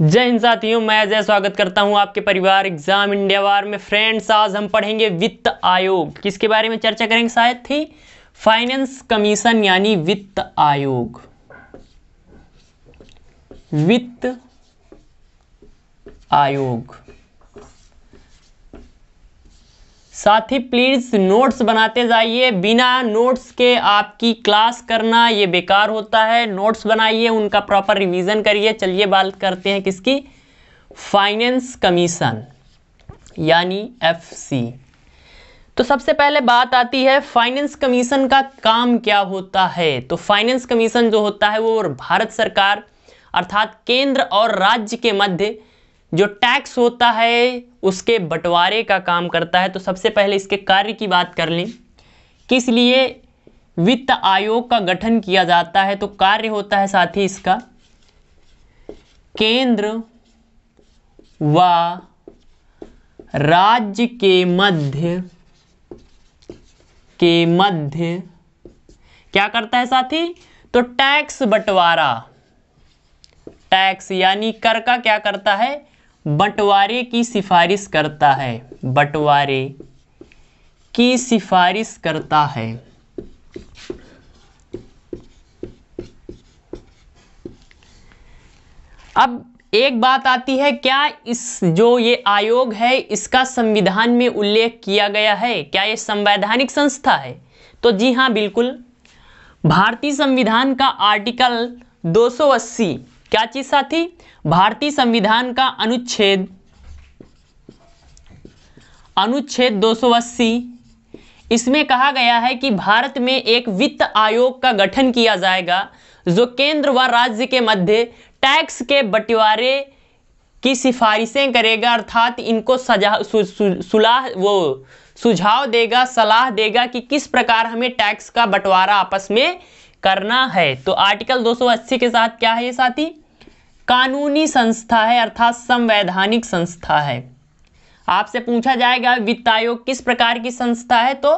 जय हिंद साथियों मैं अजय स्वागत करता हूं आपके परिवार एग्जाम इंडिया वार में फ्रेंड्स आज हम पढ़ेंगे वित्त आयोग किसके बारे में चर्चा करेंगे शायद थी फाइनेंस कमीशन यानी वित्त आयोग वित्त आयोग साथ ही प्लीज़ नोट्स बनाते जाइए बिना नोट्स के आपकी क्लास करना ये बेकार होता है नोट्स बनाइए उनका प्रॉपर रिवीजन करिए चलिए बात करते हैं किसकी फाइनेंस कमीशन यानी एफसी तो सबसे पहले बात आती है फाइनेंस कमीशन का काम क्या होता है तो फाइनेंस कमीशन जो होता है वो भारत सरकार अर्थात केंद्र और राज्य के मध्य जो टैक्स होता है उसके बंटवारे का काम करता है तो सबसे पहले इसके कार्य की बात कर लें किस लिए वित्त आयोग का गठन किया जाता है तो कार्य होता है साथ ही इसका केंद्र व राज्य के मध्य के मध्य क्या करता है साथी तो टैक्स बंटवारा टैक्स यानी कर का क्या करता है बंटवारे की सिफारिश करता है बंटवारे की सिफारिश करता है अब एक बात आती है क्या इस जो ये आयोग है इसका संविधान में उल्लेख किया गया है क्या ये संवैधानिक संस्था है तो जी हाँ बिल्कुल भारतीय संविधान का आर्टिकल 280 क्या चीज साथी भारतीय संविधान का अनुच्छेद अनुच्छेद 280 इसमें कहा गया है कि भारत में एक वित्त आयोग का गठन किया जाएगा जो केंद्र व राज्य के मध्य टैक्स के बंटवारे की सिफारिशें करेगा अर्थात इनको सजा सु, सु, सुलाह वो सुझाव देगा सलाह देगा कि किस प्रकार हमें टैक्स का बंटवारा आपस में करना है तो आर्टिकल 280 के साथ क्या है ये साथी कानूनी संस्था है अर्थात संवैधानिक संस्था है आपसे पूछा जाएगा वित्त आयोग किस प्रकार की संस्था है तो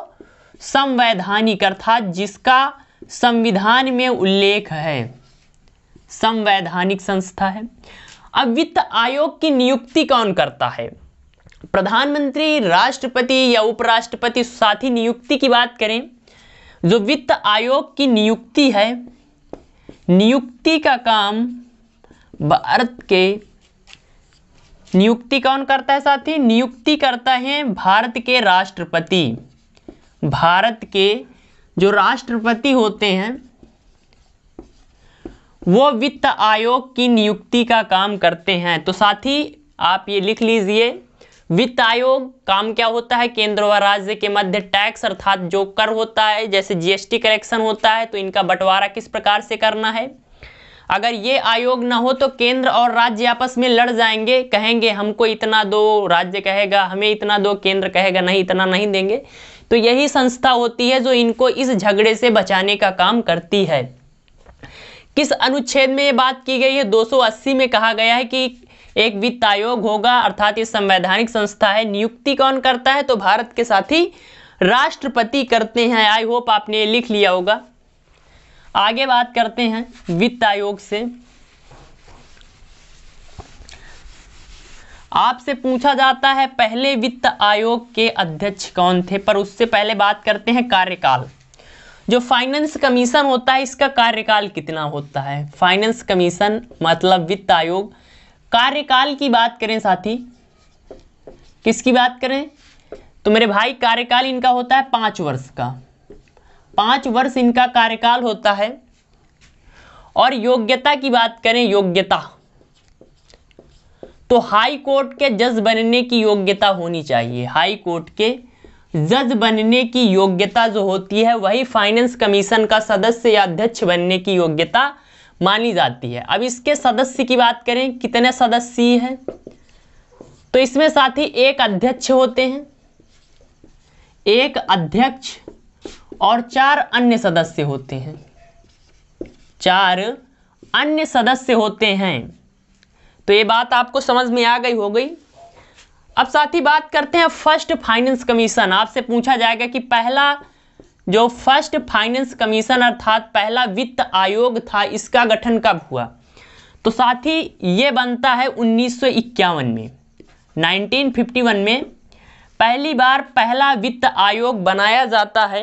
संवैधानिक अर्थात जिसका संविधान में उल्लेख है संवैधानिक संस्था है अब वित्त आयोग की नियुक्ति कौन करता है प्रधानमंत्री राष्ट्रपति या उपराष्ट्रपति साथ ही नियुक्ति की बात करें जो वित्त आयोग की नियुक्ति है नियुक्ति का काम भारत के नियुक्ति कौन करता है साथी नियुक्ति करता है भारत के राष्ट्रपति भारत के जो राष्ट्रपति होते हैं वो वित्त आयोग की नियुक्ति का काम करते हैं तो साथी आप ये लिख लीजिए वित्त आयोग काम क्या होता है केंद्र व राज्य के मध्य टैक्स अर्थात जो कर होता है जैसे जीएसटी कलेक्शन होता है तो इनका बंटवारा किस प्रकार से करना है अगर ये आयोग ना हो तो केंद्र और राज्य आपस में लड़ जाएंगे कहेंगे हमको इतना दो राज्य कहेगा हमें इतना दो केंद्र कहेगा नहीं इतना नहीं देंगे तो यही संस्था होती है जो इनको इस झगड़े से बचाने का काम करती है किस अनुच्छेद में ये बात की गई है 280 में कहा गया है कि एक वित्त आयोग होगा अर्थात ये संवैधानिक संस्था है नियुक्ति कौन करता है तो भारत के साथ ही राष्ट्रपति करते हैं आई होप आपने लिख लिया होगा आगे बात करते हैं वित्त आयोग से आपसे पूछा जाता है पहले वित्त आयोग के अध्यक्ष कौन थे पर उससे पहले बात करते हैं कार्यकाल जो फाइनेंस कमीशन होता है इसका कार्यकाल कितना होता है फाइनेंस कमीशन मतलब वित्त आयोग कार्यकाल की बात करें साथी किसकी बात करें तो मेरे भाई कार्यकाल इनका होता है पांच वर्ष का पांच वर्ष इनका कार्यकाल होता है और योग्यता की बात करें योग्यता तो हाई कोर्ट के जज बनने की योग्यता होनी चाहिए हाई कोर्ट के जज बनने की योग्यता जो होती है वही फाइनेंस कमीशन का सदस्य या अध्यक्ष बनने की योग्यता मानी जाती है अब इसके सदस्य की बात करें कितने सदस्य हैं तो इसमें साथ ही एक अध्यक्ष होते हैं एक अध्यक्ष और चार अन्य सदस्य होते हैं चार अन्य सदस्य होते हैं तो ये बात आपको समझ में आ गई हो गई अब साथ ही बात करते हैं फर्स्ट फाइनेंस कमीशन आपसे पूछा जाएगा कि पहला जो फर्स्ट फाइनेंस कमीशन अर्थात पहला वित्त आयोग था इसका गठन कब हुआ तो साथ ही ये बनता है 1951 में 1951 में पहली बार पहला वित्त आयोग बनाया जाता है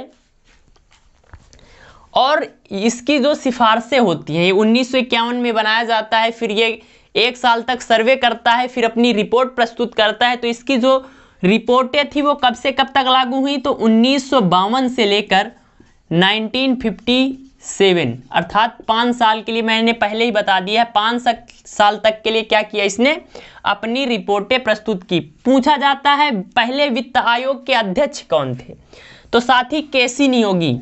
और इसकी जो सिफारशें होती हैं ये उन्नीस में बनाया जाता है फिर ये एक साल तक सर्वे करता है फिर अपनी रिपोर्ट प्रस्तुत करता है तो इसकी जो रिपोर्टें थी वो कब से कब तक लागू हुई तो उन्नीस से लेकर 1957 अर्थात पाँच साल के लिए मैंने पहले ही बता दिया है पाँच साल तक के लिए क्या किया इसने अपनी रिपोर्टें प्रस्तुत की पूछा जाता है पहले वित्त आयोग के अध्यक्ष कौन थे तो साथ ही केसी नियोगी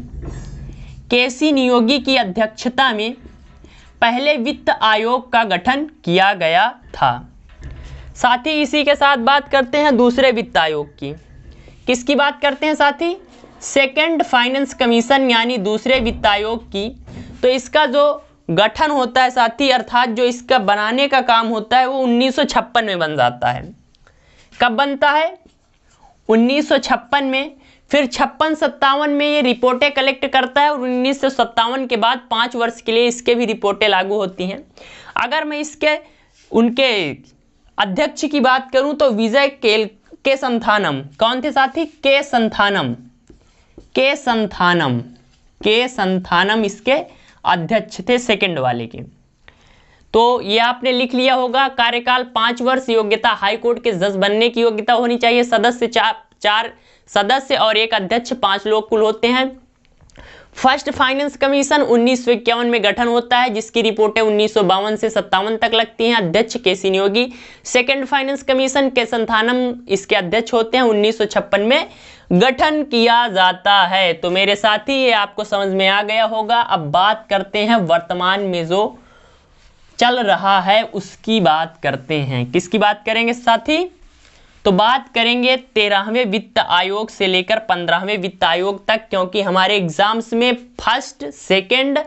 के सी नियोगी की अध्यक्षता में पहले वित्त आयोग का गठन किया गया था साथ ही इसी के साथ बात करते हैं दूसरे वित्त आयोग की किसकी बात करते हैं साथी सेकंड फाइनेंस कमीशन यानी दूसरे वित्त आयोग की तो इसका जो गठन होता है साथी अर्थात जो इसका बनाने का काम होता है वो उन्नीस में बन जाता है कब बनता है उन्नीस में फिर छप्पन सत्तावन में ये रिपोर्टें कलेक्ट करता है और उन्नीस के बाद पाँच वर्ष के लिए इसके भी रिपोर्टें लागू होती हैं अगर मैं इसके उनके अध्यक्ष की बात करूं तो विजय केल के संथानम कौन थे साथी के संथानम के संथानम के संथानम इसके अध्यक्ष थे सेकंड वाले के तो ये आपने लिख लिया होगा कार्यकाल पाँच वर्ष योग्यता हाईकोर्ट के जज बनने की योग्यता होनी चाहिए सदस्य चार चार सदस्य और एक अध्यक्ष पांच लोग कुल होते हैं फर्स्ट फाइनेंस कमीशन उन्नीस में गठन होता है जिसकी रिपोर्टें उन्नीस से सत्तावन तक लगती हैं अध्यक्ष K C Neogy second finance commission K Santhanam इसके अध्यक्ष होते हैं उन्नीस में गठन किया जाता है तो मेरे साथी ये आपको समझ में आ गया होगा अब बात करते हैं वर्तमान में जो चल रहा है उसकी बात करते हैं किसकी बात करेंगे साथी तो बात करेंगे तेरहवें वित्त आयोग से लेकर पंद्रहवें वित्त आयोग तक क्योंकि हमारे एग्जाम्स में फर्स्ट सेकेंड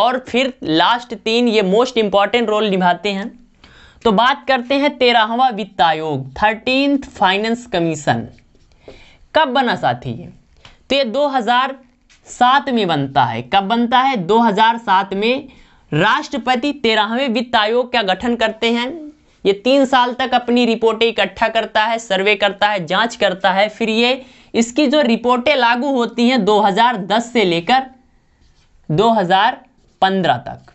और फिर लास्ट तीन ये मोस्ट इंपॉर्टेंट रोल निभाते हैं तो बात करते हैं तेरहवा वित्त आयोग थर्टीन फाइनेंस कमीशन कब बना साथी ये तो ये 2007 में बनता है कब बनता है 2007 में राष्ट्रपति तेरहवें वित्त आयोग का गठन करते हैं ये तीन साल तक अपनी रिपोर्टें इकट्ठा करता है सर्वे करता है जांच करता है फिर ये इसकी जो रिपोर्टें लागू होती हैं 2010 से लेकर 2015 तक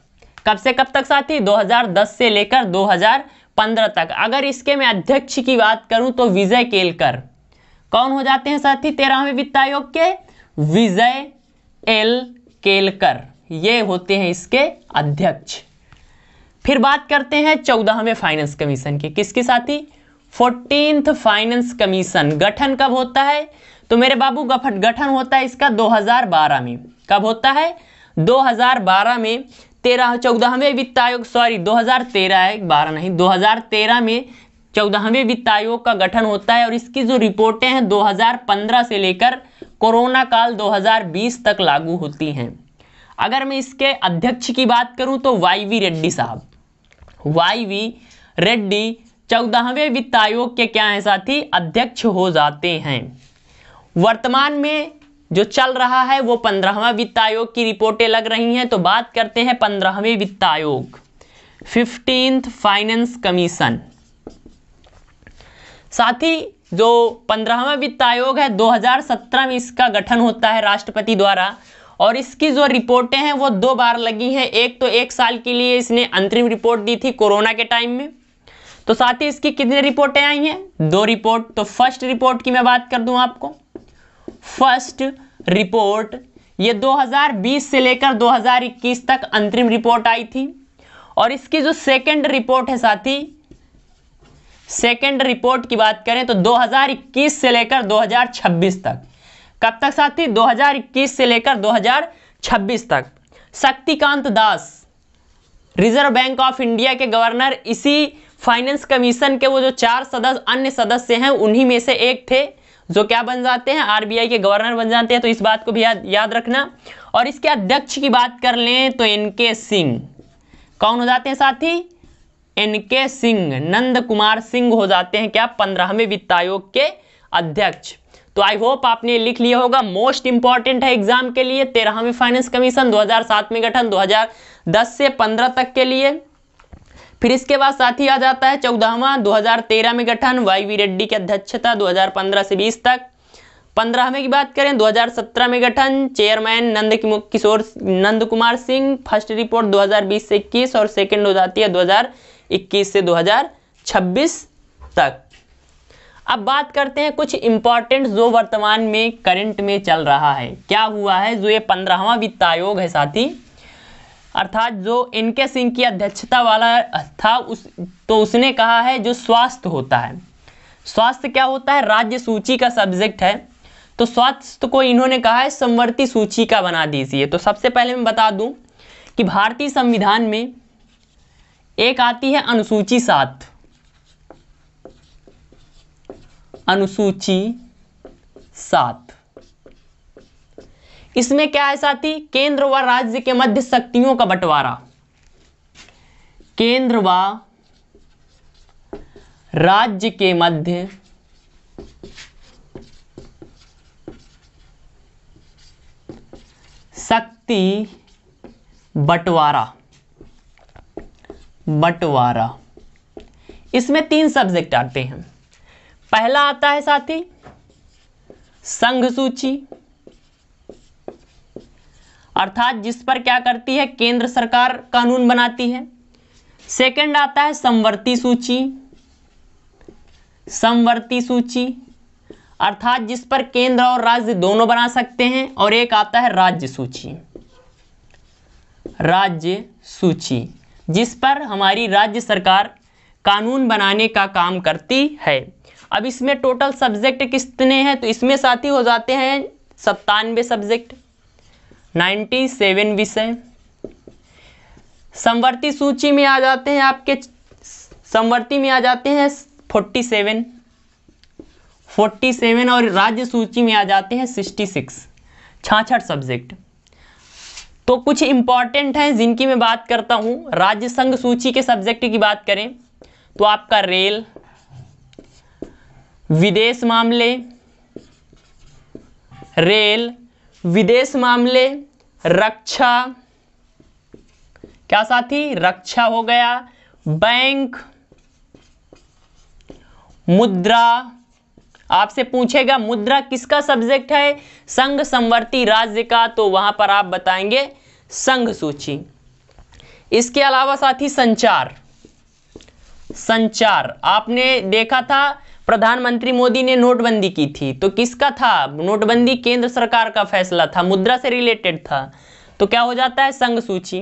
कब से कब तक साथी 2010 से लेकर 2015 तक अगर इसके मैं अध्यक्ष की बात करूं तो विजय केलकर कौन हो जाते हैं साथी तेरहवें वित्त आयोग के विजय एल केलकर ये होते हैं इसके अध्यक्ष फिर बात करते हैं चौदहवें फाइनेंस कमीशन की साथ साथी फोर्टींथ फाइनेंस कमीशन गठन कब होता है तो मेरे बाबू गठन होता है इसका 2012 में कब होता है 2012 में तेरह चौदहवें वित्त आयोग सॉरी 2013 है बारह नहीं 2013 में चौदहवें वित्त आयोग का गठन होता है और इसकी जो रिपोर्टें हैं 2015 से लेकर कोरोना काल 2020 तक लागू होती हैं अगर मैं इसके अध्यक्ष की बात करूं तो वाई वी रेड्डी साहब वाई वी रेड्डी चौदहवें वित्त आयोग के क्या हैं साथी अध्यक्ष हो जाते हैं वर्तमान में जो चल रहा है वो पंद्रहवा वित्त आयोग की रिपोर्टें लग रही हैं तो बात करते हैं पंद्रहवें वित्त आयोग फिफ्टींथ फाइनेंस कमीशन साथ ही जो पंद्रहवा वित्त आयोग है 2017 में इसका गठन होता है राष्ट्रपति द्वारा और इसकी जो रिपोर्टें हैं वो दो बार लगी हैं एक तो एक साल के लिए इसने अंतरिम रिपोर्ट दी थी कोरोना के टाइम में तो साथ ही इसकी कितनी रिपोर्टें आई हैं दो रिपोर्ट तो फर्स्ट रिपोर्ट की मैं बात कर दूं आपको फर्स्ट रिपोर्ट ये 2020 से लेकर 2021 तक अंतरिम रिपोर्ट आई थी और इसकी जो सेकेंड रिपोर्ट है साथी सेकेंड रिपोर्ट की बात करें तो 2021 से लेकर 2026 तक कब तक साथी 2021 से लेकर 2026 तक Shaktikanta Das reserve bank of India के गवर्नर इसी फाइनेंस कमीशन के वो जो चार सदस्य अन्य सदस्य हैं उन्हीं में से एक थे जो क्या बन जाते हैं आरबीआई के गवर्नर बन जाते हैं तो इस बात को भी याद याद रखना और इसके अध्यक्ष की बात कर लें तो एनके सिंह कौन हो जाते हैं साथी एनके सिंह नंद कुमार सिंह हो जाते हैं क्या पंद्रहवें वित्त आयोग के अध्यक्ष तो आई होप आपने लिख लिया होगा मोस्ट इंपॉर्टेंट है एग्जाम के लिए तेरहवीं फाइनेंस कमीशन 2007 में गठन 2010 से 15 तक के लिए फिर इसके बाद साथ ही आ जाता है चौदहवा 2013 में गठन वाई वी रेड्डी की अध्यक्षता 2015 से 20 तक पंद्रहवें की बात करें 2017 में गठन chairman Nand Kishore Nand Kumar Singh first report 2020 से इक्कीस और सेकेंड हो जाती है 2021 से 2026 तक अब बात करते हैं कुछ इंपॉर्टेंट जो वर्तमान में करंट में चल रहा है क्या हुआ है जो ये पंद्रहवा वित्त आयोग है साथी अर्थात जो एन के सिंह की अध्यक्षता वाला था उस तो उसने कहा है जो स्वास्थ्य होता है स्वास्थ्य क्या होता है राज्य सूची का सब्जेक्ट है तो स्वास्थ्य को इन्होंने कहा है संवर्ती सूची का बना दीजिए तो सबसे पहले मैं बता दूं कि भारतीय संविधान में एक आती है अनुसूची सात अनुसूची सात इसमें क्या है साथी केंद्र व राज्य के मध्य शक्तियों का बंटवारा केंद्र व राज्य के मध्य शक्ति बंटवारा बंटवारा इसमें तीन सब्जेक्ट आते हैं पहला आता है साथी संघ सूची अर्थात जिस पर क्या करती है केंद्र सरकार कानून बनाती है सेकंड आता है संवर्ती सूची संवर्ती सूची अर्थात जिस पर केंद्र और राज्य दोनों बना सकते हैं और एक आता है राज्य सूची राज्य सूची जिस पर हमारी राज्य सरकार कानून बनाने का काम करती है अब इसमें टोटल सब्जेक्ट कितने हैं तो इसमें साथ ही हो जाते हैं सत्तानवे सब्जेक्ट नाइन्टी सेवन विषय समवर्ती सूची में आ जाते हैं आपके समवर्ती में आ जाते हैं फोर्टी सेवन फोर्टी सेवन और राज्य सूची में आ जाते हैं सिक्सटी सिक्स छाछठ सब्जेक्ट तो कुछ इंपॉर्टेंट हैं जिनकी मैं बात करता हूँ राज्य संघ सूची के सब्जेक्ट की बात करें तो आपका रेल विदेश मामले रेल विदेश मामले रक्षा क्या साथी रक्षा हो गया बैंक मुद्रा आपसे पूछेगा मुद्रा किसका सब्जेक्ट है संघ संवर्ती राज्य का तो वहां पर आप बताएंगे संघ सूची इसके अलावा साथी संचार संचार आपने देखा था प्रधानमंत्री मोदी ने नोटबंदी की थी तो किसका था नोटबंदी केंद्र सरकार का फैसला था मुद्रा से रिलेटेड था तो क्या हो जाता है संघ सूची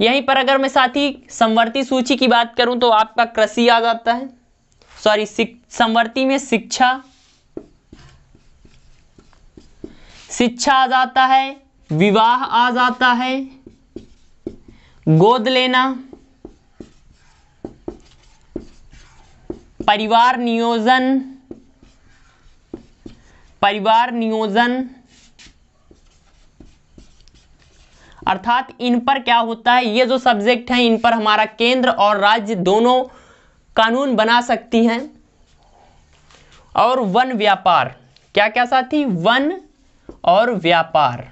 यहीं पर अगर मैं साथ ही संवर्ती सूची की बात करूं तो आपका कृषि आ जाता है सॉरी संवर्ती में शिक्षा शिक्षा आ जाता है विवाह आ जाता है गोद लेना परिवार नियोजन परिवार नियोजन अर्थात इन पर क्या होता है ये जो सब्जेक्ट है इन पर हमारा केंद्र और राज्य दोनों कानून बना सकती हैं और वन व्यापार क्या क्या साथी वन और व्यापार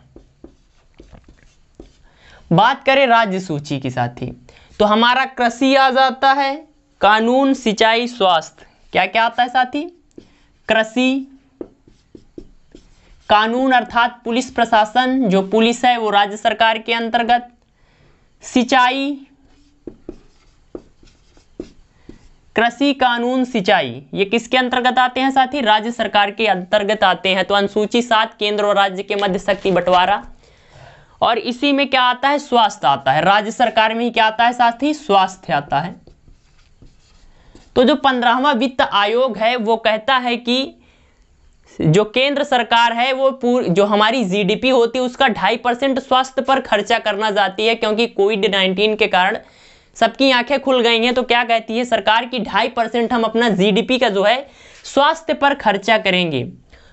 बात करें राज्य सूची की साथी तो हमारा कृषि आ जाता है कानून सिंचाई स्वास्थ्य क्या क्या आता है साथी कृषि कानून अर्थात पुलिस प्रशासन जो पुलिस है वो राज्य सरकार के अंतर्गत सिंचाई कृषि कानून सिंचाई ये किसके अंतर्गत आते हैं साथी राज्य सरकार के अंतर्गत आते हैं तो अनुसूची सात केंद्र और राज्य के मध्य शक्ति बंटवारा और इसी में क्या आता है स्वास्थ्य आता है राज्य सरकार में ही क्या आता है साथी स्वास्थ्य आता है तो जो पंद्रहवा वित्त आयोग है वो कहता है कि जो केंद्र सरकार है वो पूरी जो हमारी जीडीपी होती है उसका ढाई परसेंट स्वास्थ्य पर खर्चा करना चाहती है क्योंकि कोविड नाइन्टीन के कारण सबकी आंखें खुल गई हैं तो क्या कहती है सरकार की ढाई परसेंट हम अपना जीडीपी का जो है स्वास्थ्य पर खर्चा करेंगे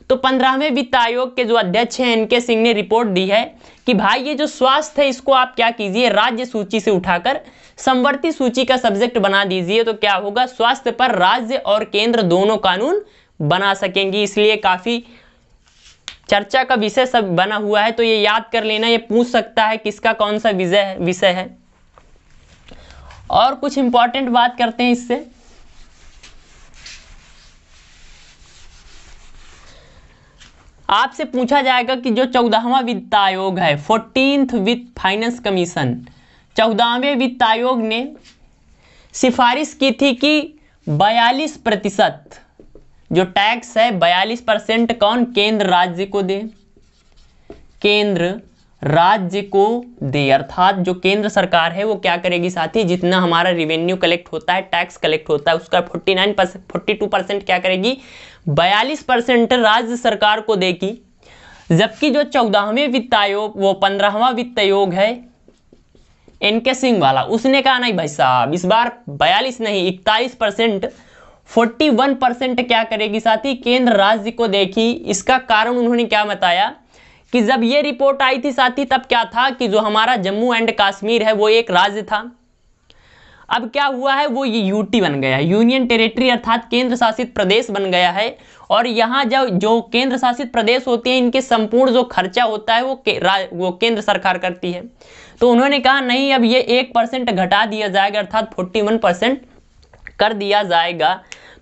तो पंद्रहवें वित्त आयोग के जो अध्यक्ष हैं एन के सिंह ने रिपोर्ट दी है कि भाई ये जो स्वास्थ्य है इसको आप क्या कीजिए राज्य सूची से उठाकर संवर्ती सूची का सब्जेक्ट बना दीजिए तो क्या होगा स्वास्थ्य पर राज्य और केंद्र दोनों कानून बना सकेंगी इसलिए काफ़ी चर्चा का विषय सब बना हुआ है तो ये याद कर लेना ये पूछ सकता है किसका कौन सा विषय है विषय है और कुछ इंपॉर्टेंट बात करते हैं इससे आपसे पूछा जाएगा कि जो चौदहवा वित्त आयोग है फोर्टीनथ वित्त फाइनेंस कमीशन चौदहवें वित्त आयोग ने सिफारिश की थी कि बयालीस प्रतिशत जो टैक्स है बयालीस परसेंट कौन केंद्र राज्य को दे केंद्र राज्य को दे अर्थात जो केंद्र सरकार है वो क्या करेगी साथी जितना हमारा रिवेन्यू कलेक्ट होता है टैक्स कलेक्ट होता है उसका 49 परसेंट फोर्टी क्या करेगी बयालीस परसेंट राज्य सरकार को देगी जबकि जो चौदहवें वित्त आयोग वो पंद्रहवा वित्त आयोग है एन के सिंह वाला उसने कहा नहीं भाई साहब इस बार बयालीस नहीं इकतालीस परसेंट फोर्टी वन परसेंट क्या करेगी साथी केंद्र राज्य को देखी इसका कारण उन्होंने क्या बताया कि जब ये रिपोर्ट आई थी साथी तब क्या था कि जो हमारा जम्मू एंड कश्मीर है वो एक राज्य था अब क्या हुआ है वो ये यूटी बन गया है यूनियन टेरिटरी अर्थात केंद्र शासित प्रदेश बन गया है और यहाँ जब जो केंद्र शासित प्रदेश होते हैं इनके संपूर्ण जो खर्चा होता है वो के, वो केंद्र सरकार करती है तो उन्होंने कहा नहीं अब ये एक परसेंट घटा दिया जाएगा अर्थात फोर्टी वन परसेंट कर दिया जाएगा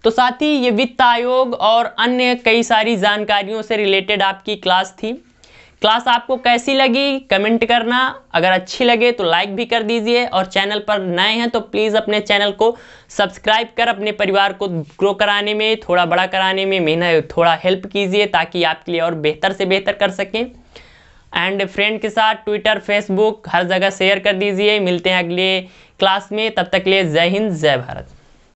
तो साथ ही ये वित्त आयोग और अन्य कई सारी जानकारियों से रिलेटेड आपकी क्लास थी क्लास आपको कैसी लगी कमेंट करना अगर अच्छी लगे तो लाइक भी कर दीजिए और चैनल पर नए हैं तो प्लीज़ अपने चैनल को सब्सक्राइब कर अपने परिवार को ग्रो कराने में थोड़ा बड़ा कराने में मेहनत थोड़ा हेल्प कीजिए ताकि आपके लिए और बेहतर से बेहतर कर सकें एंड फ्रेंड के साथ ट्विटर फेसबुक हर जगह शेयर कर दीजिए मिलते हैं अगले क्लास में तब तक लिए जय हिंद जय भारत